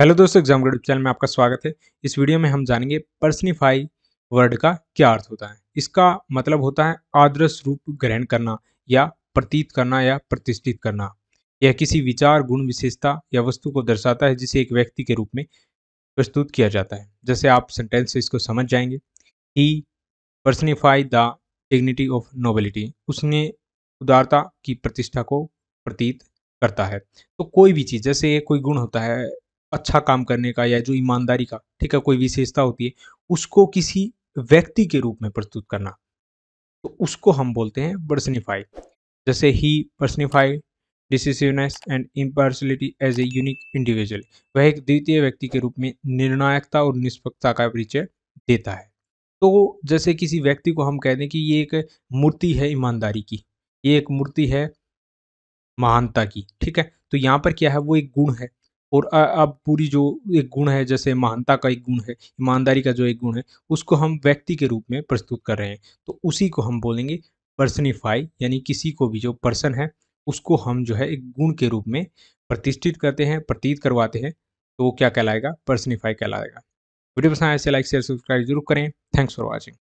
hello दोस्तों exam grade channel में आपका स्वागत है इस वीडियो में हम जानेंगे पर्सनिफाई वर्ड का क्या अर्थ होता है इसका मतलब होता है आदर्श रूप ग्रहण करना या प्रतीत करना या प्रतिष्ठित करना यह किसी विचार गुण विशेषता या वस्तु को दर्शाता है जिसे एक व्यक्ति के रूप में प्रस्तुत किया जाता है जैसे आप सेंटेंस से इसको समझ जाएंगे ही personify the dignity of nobility उसने उदारता की प्रतिष्ठा को प्रतीत करता है तो कोई भी चीज़ जैसे कोई गुण होता है अच्छा काम करने का या जो ईमानदारी का ठीक है कोई विशेषता होती है उसको किसी व्यक्ति के रूप में प्रस्तुत करना तो उसको हम बोलते हैं पर्सनिफाई जैसे ही personify decisiveness and impartiality as a unique individual वह एक द्वितीय व्यक्ति के रूप में निर्णायकता और निष्पक्षता का परिचय देता है तो जैसे किसी व्यक्ति को हम कह दें कि ये एक मूर्ति है ईमानदारी की ये एक मूर्ति है महानता की ठीक है तो यहाँ पर क्या है वो एक गुण है और अब पूरी जो एक गुण है जैसे महानता का एक गुण है ईमानदारी का जो एक गुण है उसको हम व्यक्ति के रूप में प्रस्तुत कर रहे हैं तो उसी को हम बोलेंगे पर्सनिफाई यानी किसी को भी जो पर्सन है उसको हम जो है एक गुण के रूप में प्रतिष्ठित करते हैं प्रतीत करवाते हैं तो वो क्या कहलाएगा पर्सनिफाई कहलाएगा वीडियो पसंद आए ऐसे लाइक शेयर सब्सक्राइब जरूर करें थैंक्स फॉर वॉचिंग